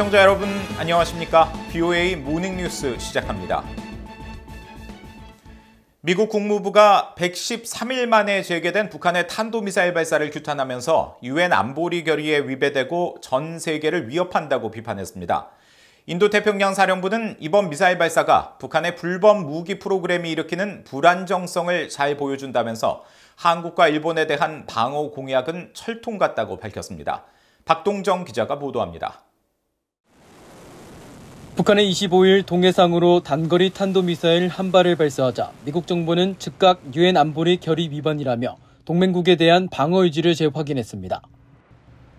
시청자 여러분 안녕하십니까? BOA 모닝 뉴스 시작합니다. 미국 국무부가 113일 만에 재개된 북한의 탄도미사일 발사를 규탄하면서 유엔 안보리 결의에 위배되고 전 세계를 위협한다고 비판했습니다. 인도태평양 사령부는 이번 미사일 발사가 북한의 불법 무기 프로그램이 일으키는 불안정성을 잘 보여준다면서 한국과 일본에 대한 방어 공약은 철통 같다고 밝혔습니다. 박동정 기자가 보도합니다. 북한은 25일 동해상으로 단거리 탄도미사일 한 발을 발사하자 미국 정부는 즉각 유엔 안보리 결의 위반이라며 동맹국에 대한 방어 의지를 재확인했습니다.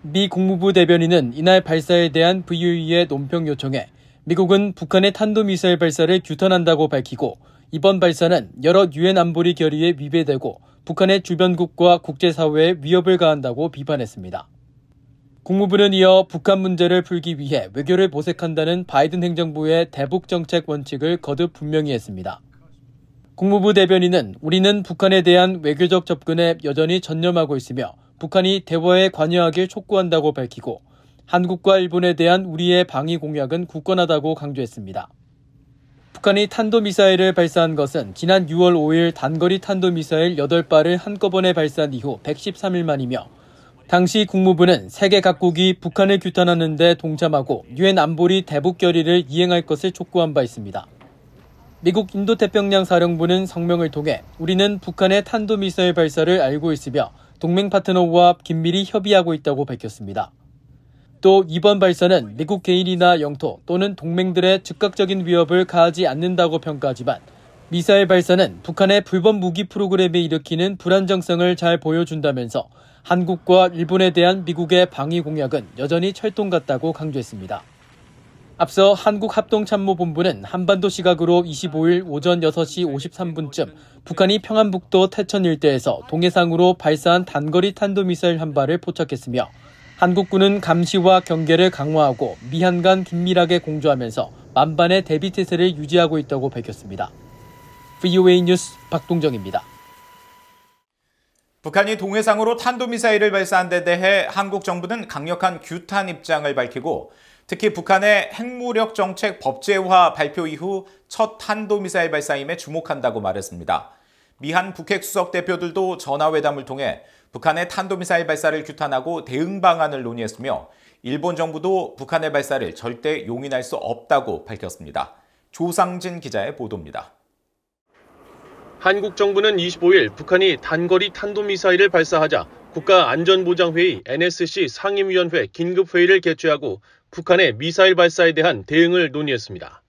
미 국무부 대변인은 이날 발사에 대한 VOE의 논평 요청에 미국은 북한의 탄도미사일 발사를 규탄한다고 밝히고 이번 발사는 여러 유엔 안보리 결의에 위배되고 북한의 주변국과 국제사회에 위협을 가한다고 비판했습니다. 국무부는 이어 북한 문제를 풀기 위해 외교를 보색한다는 바이든 행정부의 대북 정책 원칙을 거듭 분명히 했습니다. 국무부 대변인은 우리는 북한에 대한 외교적 접근에 여전히 전념하고 있으며 북한이 대화에 관여하길 촉구한다고 밝히고 한국과 일본에 대한 우리의 방위 공약은 굳건하다고 강조했습니다. 북한이 탄도미사일을 발사한 것은 지난 6월 5일 단거리 탄도미사일 8발을 한꺼번에 발사한 이후 113일 만이며 당시 국무부는 세계 각국이 북한을 규탄하는 데 동참하고 유엔 안보리 대북 결의를 이행할 것을 촉구한 바 있습니다. 미국 인도태평양 사령부는 성명을 통해 우리는 북한의 탄도미사일 발사를 알고 있으며 동맹 파트너와 긴밀히 협의하고 있다고 밝혔습니다. 또 이번 발사는 미국 개인이나 영토 또는 동맹들의 즉각적인 위협을 가하지 않는다고 평가하지만 미사일 발사는 북한의 불법 무기 프로그램에 일으키는 불안정성을 잘 보여준다면서 한국과 일본에 대한 미국의 방위 공약은 여전히 철통 같다고 강조했습니다. 앞서 한국합동참모본부는 한반도 시각으로 25일 오전 6시 53분쯤 북한이 평안북도 태천 일대에서 동해상으로 발사한 단거리 탄도미사일 한 발을 포착했으며 한국군은 감시와 경계를 강화하고 미한 간 긴밀하게 공조하면서 만반의 대비태세를 유지하고 있다고 밝혔습니다. VOA 뉴스 박동정입니다. 북한이 동해상으로 탄도미사일을 발사한 데 대해 한국 정부는 강력한 규탄 입장을 밝히고 특히 북한의 핵무력 정책 법제화 발표 이후 첫 탄도미사일 발사임에 주목한다고 말했습니다. 미한 북핵 수석 대표들도 전화회담을 통해 북한의 탄도미사일 발사를 규탄하고 대응 방안을 논의했으며 일본 정부도 북한의 발사를 절대 용인할 수 없다고 밝혔습니다. 조상진 기자의 보도입니다. 한국 정부는 25일 북한이 단거리 탄도미사일을 발사하자 국가안전보장회의 NSC 상임위원회 긴급회의를 개최하고 북한의 미사일 발사에 대한 대응을 논의했습니다.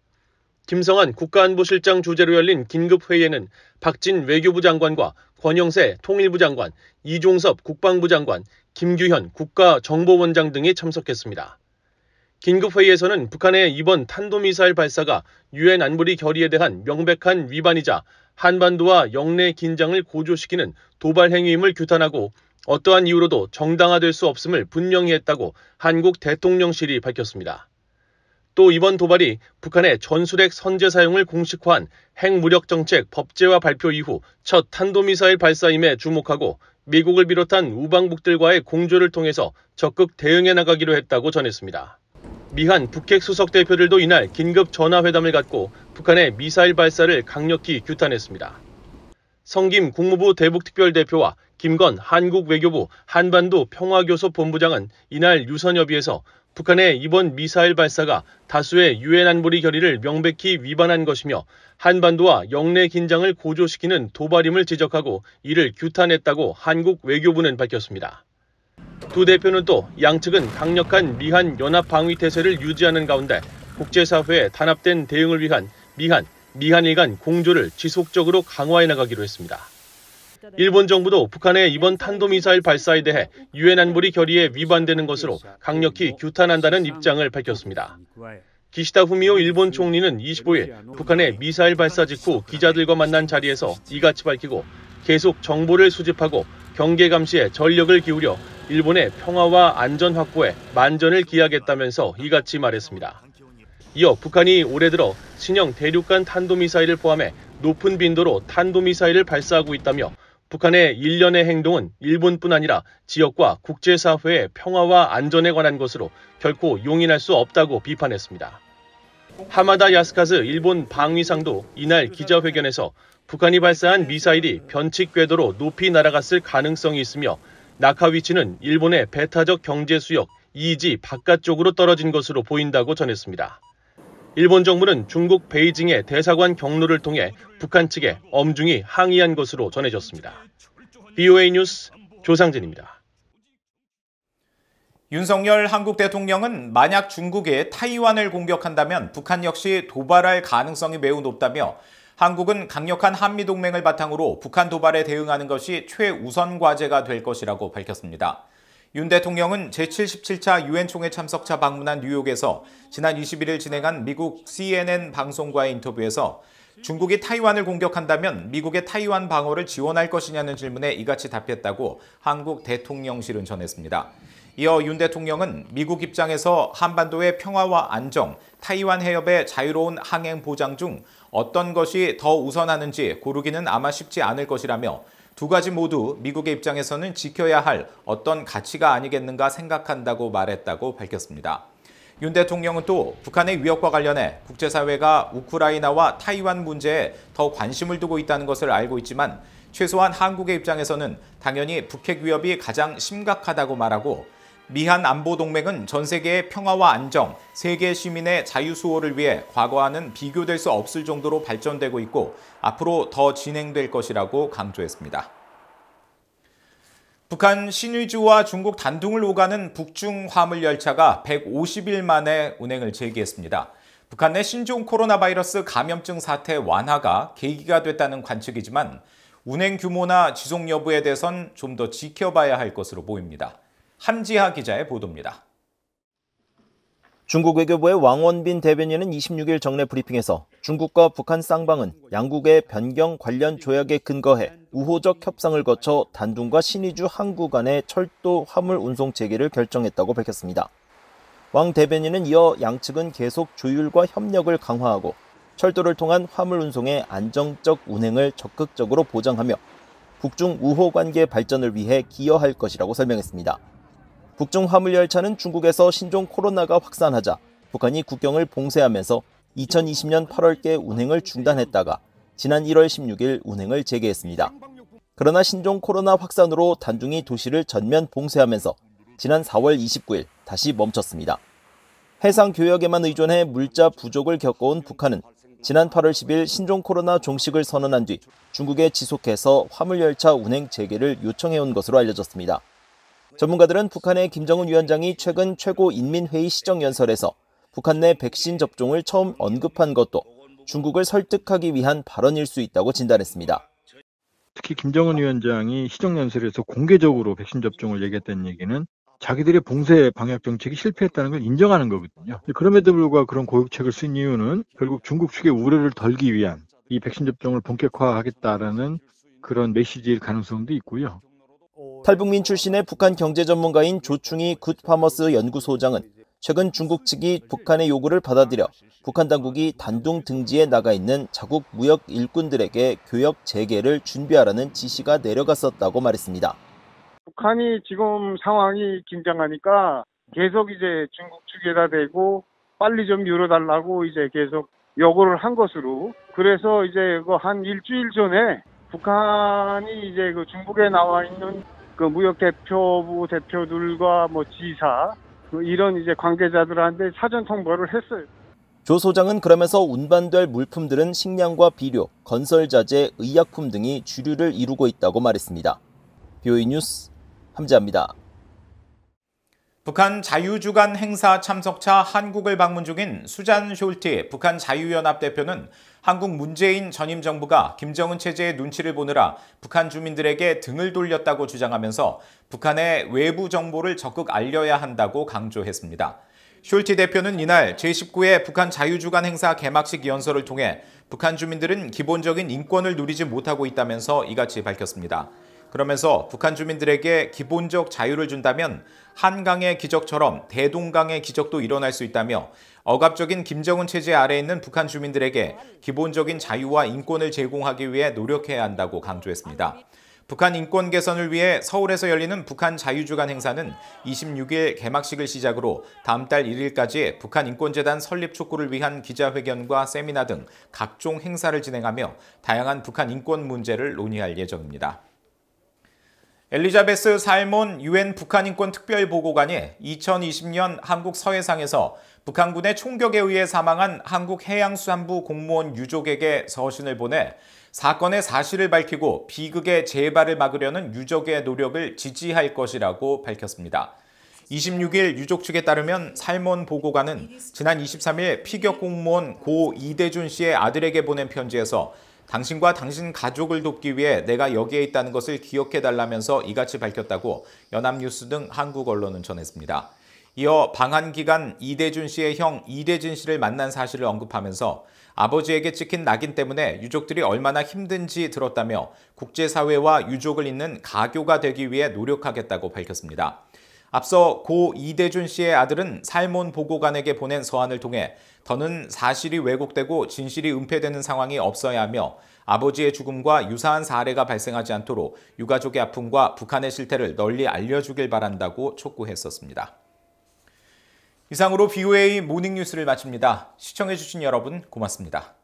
김성한 국가안보실장 주재로 열린 긴급회의에는 박진 외교부 장관과 권영세 통일부 장관, 이종섭 국방부 장관, 김규현 국가정보원장 등이 참석했습니다. 긴급회의에서는 북한의 이번 탄도미사일 발사가 유엔 안보리 결의에 대한 명백한 위반이자 한반도와 영내 긴장을 고조시키는 도발 행위임을 규탄하고 어떠한 이유로도 정당화될 수 없음을 분명히 했다고 한국 대통령실이 밝혔습니다. 또 이번 도발이 북한의 전술핵 선제 사용을 공식화한 핵무력 정책 법제화 발표 이후 첫 탄도미사일 발사임에 주목하고 미국을 비롯한 우방국들과의 공조를 통해서 적극 대응해 나가기로 했다고 전했습니다. 미한 북핵 수석 대표들도 이날 긴급 전화회담을 갖고 북한의 미사일 발사를 강력히 규탄했습니다. 성김 국무부 대북특별대표와 김건 한국 외교부 한반도 평화교섭 본부장은 이날 유선협의에서 북한의 이번 미사일 발사가 다수의 유엔 안보리 결의를 명백히 위반한 것이며 한반도와 영내 긴장을 고조시키는 도발임을 지적하고 이를 규탄했다고 한국 외교부는 밝혔습니다. 두 대표는 또 양측은 강력한 미한 연합 방위 태세를 유지하는 가운데 국제사회의 단합된 대응을 위한 미한, 미한일 간 공조를 지속적으로 강화해 나가기로 했습니다. 일본 정부도 북한의 이번 탄도미사일 발사에 대해 유엔 안보리 결의에 위반되는 것으로 강력히 규탄한다는 입장을 밝혔습니다. 기시다 후미오 일본 총리는 25일 북한의 미사일 발사 직후 기자들과 만난 자리에서 이같이 밝히고 계속 정보를 수집하고 경계 감시에 전력을 기울여 일본의 평화와 안전 확보에 만전을 기하겠다면서 이같이 말했습니다. 이어 북한이 올해 들어 신형 대륙간 탄도미사일을 포함해 높은 빈도로 탄도미사일을 발사하고 있다며 북한의 일련의 행동은 일본뿐 아니라 지역과 국제사회의 평화와 안전에 관한 것으로 결코 용인할 수 없다고 비판했습니다. 하마다 야스카즈 일본 방위상도 이날 기자회견에서 북한이 발사한 미사일이 변칙 궤도로 높이 날아갔을 가능성이 있으며 나카위치는 일본의 배타적 경제 수역 이지 바깥쪽으로 떨어진 것으로 보인다고 전했습니다. 일본 정부는 중국 베이징의 대사관 경로를 통해 북한 측에 엄중히 항의한 것으로 전해졌습니다. BOA 뉴스 조상진입니다. 윤석열 한국 대통령은 만약 중국이 타이완을 공격한다면 북한 역시 도발할 가능성이 매우 높다며 한국은 강력한 한미동맹을 바탕으로 북한 도발에 대응하는 것이 최우선 과제가 될 것이라고 밝혔습니다. 윤 대통령은 제77차 유엔 총회 참석차 방문한 뉴욕에서 지난 21일 진행한 미국 CNN 방송과의 인터뷰에서 중국이 타이완을 공격한다면 미국의 타이완 방어를 지원할 것이냐는 질문에 이같이 답했다고 한국 대통령실은 전했습니다. 이어 윤 대통령은 미국 입장에서 한반도의 평화와 안정, 타이완 해협의 자유로운 항행 보장 중 어떤 것이 더 우선하는지 고르기는 아마 쉽지 않을 것이라며 두 가지 모두 미국의 입장에서는 지켜야 할 어떤 가치가 아니겠는가 생각한다고 말했다고 밝혔습니다. 윤 대통령은 또 북한의 위협과 관련해 국제사회가 우크라이나와 타이완 문제에 더 관심을 두고 있다는 것을 알고 있지만 최소한 한국의 입장에서는 당연히 북핵 위협이 가장 심각하다고 말하고 미한 안보 동맹은 전 세계의 평화와 안정, 세계 시민의 자유 수호를 위해 과거와는 비교될 수 없을 정도로 발전되고 있고 앞으로 더 진행될 것이라고 강조했습니다. 북한 신의주와 중국 단둥을 오가는 북중 화물 열차가 150일 만에 운행을 재개했습니다. 북한 내 신종 코로나 바이러스 감염증 사태 완화가 계기가 됐다는 관측이지만 운행 규모나 지속 여부에 대해선 좀 더 지켜봐야 할 것으로 보입니다. 한지하 기자의 보도입니다. 중국 외교부의 왕원빈 대변인은 26일 정례 브리핑에서 중국과 북한 쌍방은 양국의 변경 관련 조약에 근거해 우호적 협상을 거쳐 단둥과 신의주 항구 간의 철도 화물 운송 재개를 결정했다고 밝혔습니다. 왕 대변인은 이어 양측은 계속 조율과 협력을 강화하고 철도를 통한 화물 운송의 안정적 운행을 적극적으로 보장하며 북중 우호 관계 발전을 위해 기여할 것이라고 설명했습니다. 북중 화물열차는 중국에서 신종 코로나가 확산하자 북한이 국경을 봉쇄하면서 2020년 8월께 운행을 중단했다가 지난 1월 16일 운행을 재개했습니다. 그러나 신종 코로나 확산으로 단둥이 도시를 전면 봉쇄하면서 지난 4월 29일 다시 멈췄습니다. 해상 교역에만 의존해 물자 부족을 겪어온 북한은 지난 8월 10일 신종 코로나 종식을 선언한 뒤 중국에 지속해서 화물열차 운행 재개를 요청해온 것으로 알려졌습니다. 전문가들은 북한의 김정은 위원장이 최근 최고인민회의 시정연설에서 북한 내 백신 접종을 처음 언급한 것도 중국을 설득하기 위한 발언일 수 있다고 진단했습니다. 특히 김정은 위원장이 시정연설에서 공개적으로 백신 접종을 얘기했다는 얘기는 자기들의 봉쇄 방역 정책이 실패했다는 걸 인정하는 거거든요. 그럼에도 불구하고 그런 고육책을 쓴 이유는 결국 중국 측의 우려를 덜기 위한 이 백신 접종을 본격화하겠다라는 그런 메시지일 가능성도 있고요. 탈북민 출신의 북한 경제 전문가인 조충희 굿파머스 연구소장은 최근 중국 측이 북한의 요구를 받아들여 북한 당국이 단둥 등지에 나가 있는 자국 무역 일꾼들에게 교역 재개를 준비하라는 지시가 내려갔었다고 말했습니다. 북한이 지금 상황이 긴장하니까 계속 이제 중국 측에다 대고 빨리 좀 열어달라고 이제 계속 요구를 한 것으로 그래서 이제 그 한 일주일 전에 북한이 이제 그 중국에 나와 있는 그 무역대표부 뭐 대표들과 뭐 지사 뭐 이런 이제 관계자들한테 사전 통보를 했어요. 조 소장은 그러면서 운반될 물품들은 식량과 비료, 건설자재, 의약품 등이 주류를 이루고 있다고 말했습니다. 비오이 뉴스 함재합니다. 북한 자유주간 행사 참석차 한국을 방문 중인 수잔 숄티 북한 자유연합 대표는 한국 문재인 전임 정부가 김정은 체제의 눈치를 보느라 북한 주민들에게 등을 돌렸다고 주장하면서 북한의 외부 정보를 적극 알려야 한다고 강조했습니다. 쇼티 대표는 이날 제19회 북한 자유주간 행사 개막식 연설을 통해 북한 주민들은 기본적인 인권을 누리지 못하고 있다면서 이같이 밝혔습니다. 그러면서 북한 주민들에게 기본적 자유를 준다면 한강의 기적처럼 대동강의 기적도 일어날 수 있다며 억압적인 김정은 체제 아래 에 있는 북한 주민들에게 기본적인 자유와 인권을 제공하기 위해 노력해야 한다고 강조했습니다. 북한 인권 개선을 위해 서울에서 열리는 북한 자유주간 행사는 26일 개막식을 시작으로 다음 달 1일까지 북한 인권재단 설립 촉구를 위한 기자회견과 세미나 등 각종 행사를 진행하며 다양한 북한 인권 문제를 논의할 예정입니다. 엘리자베스 살몬 유엔 북한인권특별보고관이 2020년 한국 서해상에서 북한군의 총격에 의해 사망한 한국해양수산부 공무원 유족에게 서신을 보내 사건의 사실을 밝히고 비극의 재발을 막으려는 유족의 노력을 지지할 것이라고 밝혔습니다. 26일 유족 측에 따르면 살몬 보고관은 지난 23일 피격 공무원 고 이대준 씨의 아들에게 보낸 편지에서 당신과 당신 가족을 돕기 위해 내가 여기에 있다는 것을 기억해달라면서 이같이 밝혔다고 연합뉴스 등 한국 언론은 전했습니다. 이어 방한 기간 이대준 씨의 형 이대진 씨를 만난 사실을 언급하면서 아버지에게 찍힌 낙인 때문에 유족들이 얼마나 힘든지 들었다며 국제사회와 유족을 잇는 가교가 되기 위해 노력하겠다고 밝혔습니다. 앞서 고 이대준 씨의 아들은 살몬 보고관에게 보낸 서한을 통해 더는 사실이 왜곡되고 진실이 은폐되는 상황이 없어야 하며 아버지의 죽음과 유사한 사례가 발생하지 않도록 유가족의 아픔과 북한의 실태를 널리 알려주길 바란다고 촉구했었습니다. 이상으로 BOA 모닝뉴스를 마칩니다. 시청해주신 여러분 고맙습니다.